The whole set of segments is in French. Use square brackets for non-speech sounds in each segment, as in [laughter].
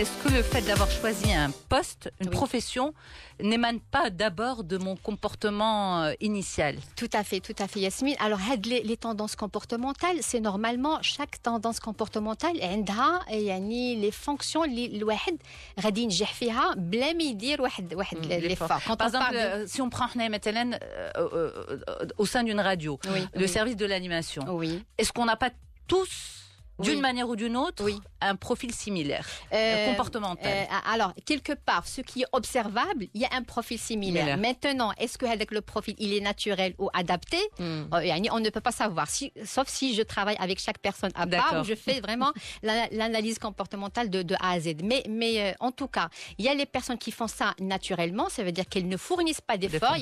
Est-ce que le fait d'avoir choisi un poste, une profession, n'émane pas d'abord de mon comportement euh, initial Tout à fait, tout à fait, Yasmine. Alors, les, tendances comportementales, c'est normalement chaque tendance comportementale عندها a les fonctions les الواحد غادي réussir l'effort. Par exemple, euh, si on prend Hélène euh, au sein d'une radio, le service de l'animation. Oui. Est-ce qu'on n'a pas tous d'une manière ou d'une autre, un profil similaire, euh, euh, comportemental. Euh, ah, alors, quelque part, ce qui est observable, il y a un profil similaire. Maintenant, est-ce que avec le profil, il est naturel ou adapté hmm. On ne peut pas savoir, sauf si je travaille avec chaque personne à part, où je fais [laughs] vraiment l'analyse comportementale de, A à Z. Mais, mais en tout cas, il y a les personnes qui font ça naturellement, ça veut dire qu'elles ne fournissent pas d'efforts.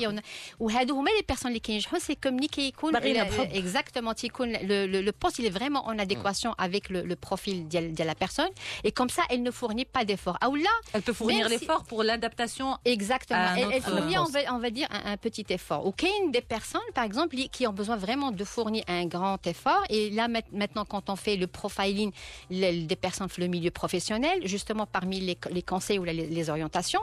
Ou les personnes qui c'est comme Exactement, le, le, le poste, il est vraiment en hmm. adéquation avec avec le, profil de la personne. Et comme ça, elle ne fournit pas d'effort. Ah, là, elle peut fournir l'effort pour l'adaptation. Exactement. elle, fournit, on va, dire, un, petit effort. Ou une des personnes, par exemple, qui ont besoin vraiment de fournir un grand effort. Et là, maintenant, quand on fait le profiling des personnes le milieu professionnel, justement parmi les, conseils ou les, les orientations,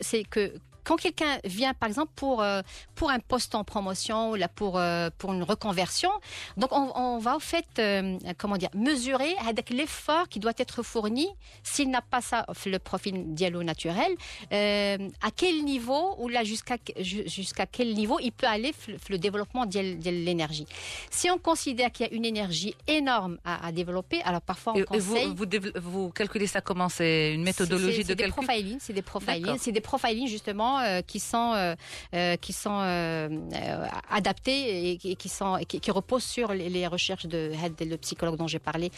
c'est que quand quelqu'un vient, par exemple, pour, euh, pour un poste en promotion ou là pour, euh, pour une reconversion, donc on, va en fait, euh, comment dire, mesurer avec l'effort qui doit être fourni s'il n'a pas ça, le profil dialogue naturel, à quel niveau ou là jusqu'à jusqu'à quel niveau il peut aller le développement de l'énergie. Si on considère qu'il y a une énergie énorme à, développer, alors parfois on conseille... Vous, vous, calculez ça comment C'est une méthodologie de calcul C'est des profiling, c'est des profiling, c'est des profiling justement euh, qui sont euh, euh, qui sont adaptés et, qui sont reposent sur les, les recherches de Head, le psychologue dont j'ai parlé.